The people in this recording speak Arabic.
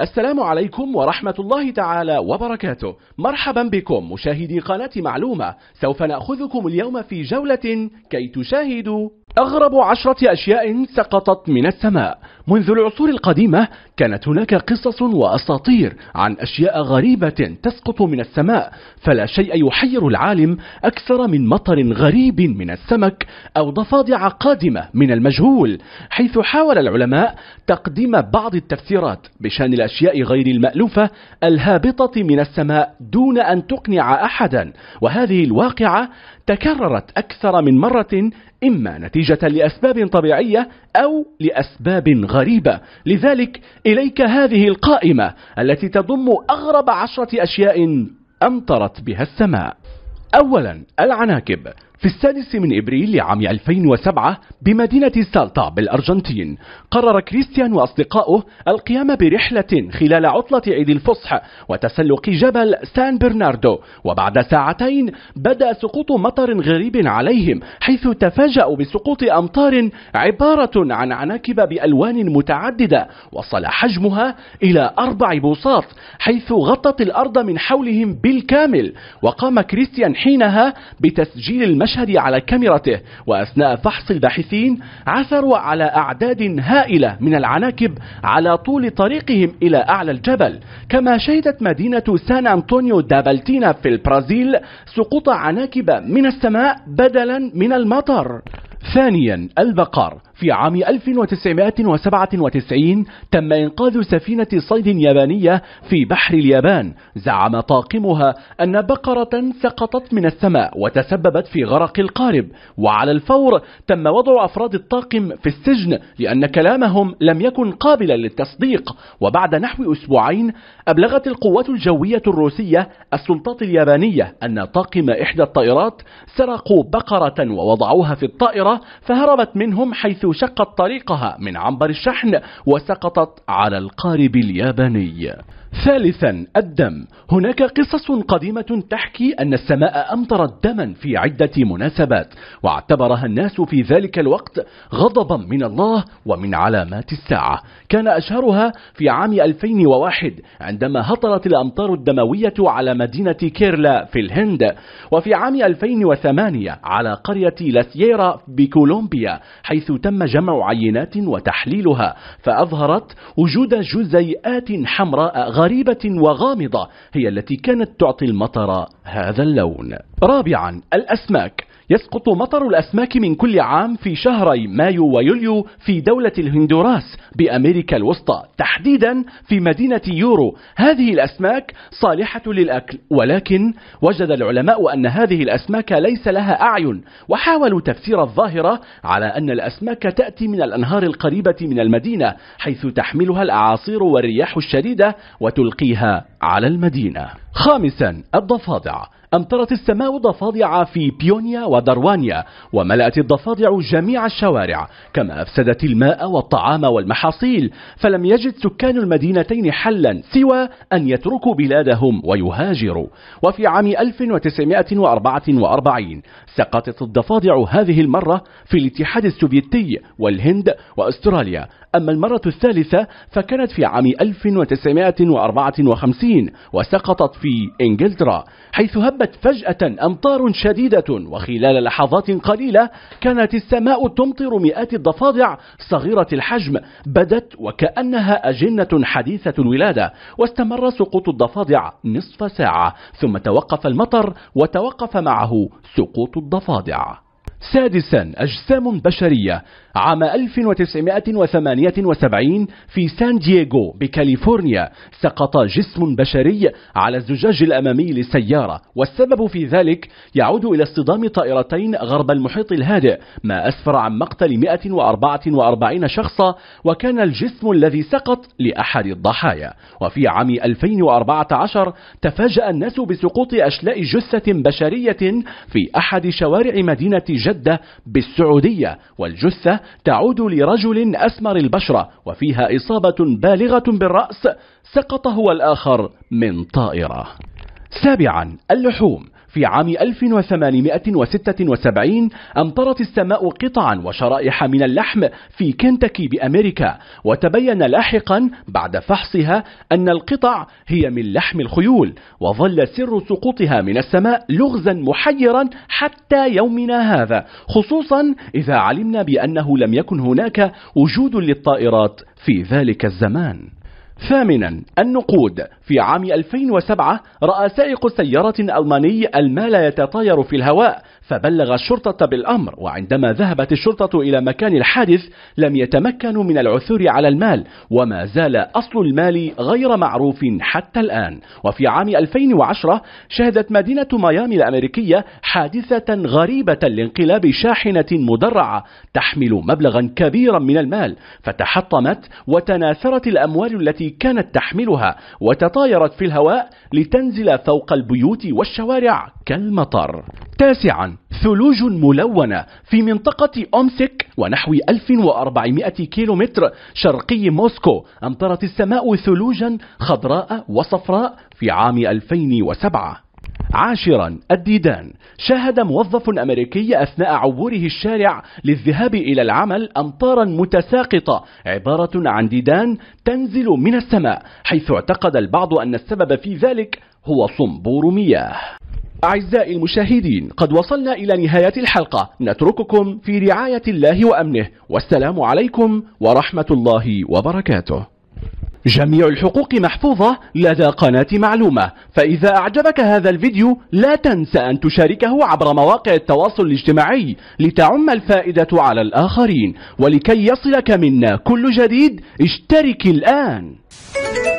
السلام عليكم ورحمة الله تعالى وبركاته مرحبا بكم مشاهدي قناة معلومة سوف نأخذكم اليوم في جولة كي تشاهدوا أغرب عشرة أشياء سقطت من السماء منذ العصور القديمة كانت هناك قصص وأساطير عن أشياء غريبة تسقط من السماء فلا شيء يحير العالم أكثر من مطر غريب من السمك أو ضفادع قادمة من المجهول حيث حاول العلماء تقديم بعض التفسيرات بشأن الأشياء غير المألوفة الهابطة من السماء دون أن تقنع أحدا وهذه الواقعة تكررت أكثر من مرة إما نتيجة لأسباب طبيعية أو لأسباب غريبة لذلك إليك هذه القائمة التي تضم أغرب عشرة أشياء أمطرت بها السماء أولا العناكب في السادس من ابريل لعام 2007 بمدينة سالطا بالارجنتين قرر كريستيان واصدقائه القيام برحلة خلال عطلة عيد الفصح وتسلق جبل سان برناردو وبعد ساعتين بدأ سقوط مطر غريب عليهم حيث تفاجأوا بسقوط امطار عبارة عن عناكب بالوان متعددة وصل حجمها الى اربع بوصات حيث غطت الارض من حولهم بالكامل وقام كريستيان حينها بتسجيل المشهد المشهد على كاميرته وأثناء فحص الباحثين عثروا على أعداد هائلة من العناكب على طول طريقهم إلى أعلى الجبل كما شهدت مدينة سان أنطونيو دافلتينا في البرازيل سقوط عناكب من السماء بدلا من المطر ثانيا البقر في عام 1997 تم إنقاذ سفينة صيد يابانية في بحر اليابان زعم طاقمها أن بقرة سقطت من السماء وتسببت في غرق القارب وعلى الفور تم وضع أفراد الطاقم في السجن لأن كلامهم لم يكن قابلا للتصديق وبعد نحو أسبوعين أبلغت القوات الجوية الروسية السلطات اليابانية أن طاقم إحدى الطائرات سرقوا بقرة ووضعوها في الطائرة فهربت منهم حيث شقت طريقها من عنبر الشحن وسقطت على القارب الياباني ثالثا الدم هناك قصص قديمة تحكي أن السماء أمطرت دما في عدة مناسبات واعتبرها الناس في ذلك الوقت غضبا من الله ومن علامات الساعة كان أشهرها في عام 2001 عندما هطلت الأمطار الدموية على مدينة كيرلا في الهند وفي عام 2008 على قرية لاسييرا بكولومبيا حيث تم تم جمع عينات وتحليلها فأظهرت وجود جزيئات حمراء غريبة وغامضة هي التي كانت تعطي المطر هذا اللون رابعا الأسماك يسقط مطر الأسماك من كل عام في شهري مايو ويوليو في دولة الهندوراس بأمريكا الوسطى تحديدا في مدينة يورو هذه الأسماك صالحة للأكل ولكن وجد العلماء أن هذه الأسماك ليس لها أعين وحاولوا تفسير الظاهرة على أن الأسماك تأتي من الأنهار القريبة من المدينة حيث تحملها الأعاصير والرياح الشديدة وتلقيها على المدينة خامسا الضفادع أمطرت السماء ضفادع في بيونيا ودروانيا وملأت الضفادع جميع الشوارع كما أفسدت الماء والطعام والمحاصيل فلم يجد سكان المدينتين حلا سوى أن يتركوا بلادهم ويهاجروا وفي عام 1944 سقطت الضفادع هذه المرة في الاتحاد السوفيتي والهند وأستراليا أما المرة الثالثة فكانت في عام 1954 وسقطت في إنجلترا حيث هبت هبت فجأة أمطار شديدة وخلال لحظات قليلة كانت السماء تمطر مئات الضفادع صغيرة الحجم بدت وكأنها أجنة حديثة الولادة واستمر سقوط الضفادع نصف ساعة ثم توقف المطر وتوقف معه سقوط الضفادع سادسا أجسام بشرية عام 1978 في سان دييغو بكاليفورنيا سقط جسم بشري على الزجاج الأمامي للسيارة والسبب في ذلك يعود إلى اصطدام طائرتين غرب المحيط الهادئ ما أسفر عن مقتل 144 شخصا وكان الجسم الذي سقط لأحد الضحايا وفي عام 2014 تفاجأ الناس بسقوط أشلاء جثة بشرية في أحد شوارع مدينة جدة بالسعودية والجثة تعود لرجل أسمر البشرة وفيها إصابة بالغة بالرأس سقط هو الآخر من طائرة سابعا اللحوم في عام 1876 أمطرت السماء قطعا وشرائح من اللحم في كنتاكي بأمريكا وتبين لاحقا بعد فحصها أن القطع هي من لحم الخيول وظل سر سقوطها من السماء لغزا محيرا حتى يومنا هذا خصوصا إذا علمنا بأنه لم يكن هناك وجود للطائرات في ذلك الزمان ثامنا النقود في عام 2007 رأى سائق سيارة ألماني المال يتطاير في الهواء فبلغ الشرطة بالأمر وعندما ذهبت الشرطة إلى مكان الحادث لم يتمكنوا من العثور على المال وما زال أصل المال غير معروف حتى الآن وفي عام 2010 شهدت مدينة ميامي الأمريكية حادثة غريبة لانقلاب شاحنة مدرعة تحمل مبلغا كبيرا من المال فتحطمت وتناثرت الأموال التي كانت تحملها وتطايرت في الهواء لتنزل فوق البيوت والشوارع كالمطر تاسعا ثلوج ملونة في منطقة أومسك ونحو 1400 كيلومتر شرقي موسكو أمطرت السماء ثلوجا خضراء وصفراء في عام 2007 عاشرا الديدان شاهد موظف أمريكي أثناء عبوره الشارع للذهاب إلى العمل أمطارا متساقطة عبارة عن ديدان تنزل من السماء حيث اعتقد البعض أن السبب في ذلك هو صنبور مياه أعزائي المشاهدين قد وصلنا إلى نهاية الحلقة نترككم في رعاية الله وأمنه والسلام عليكم ورحمة الله وبركاته جميع الحقوق محفوظة لدى قناة معلومة فإذا أعجبك هذا الفيديو لا تنسى أن تشاركه عبر مواقع التواصل الاجتماعي لتعم الفائدة على الآخرين ولكي يصلك منا كل جديد اشترك الآن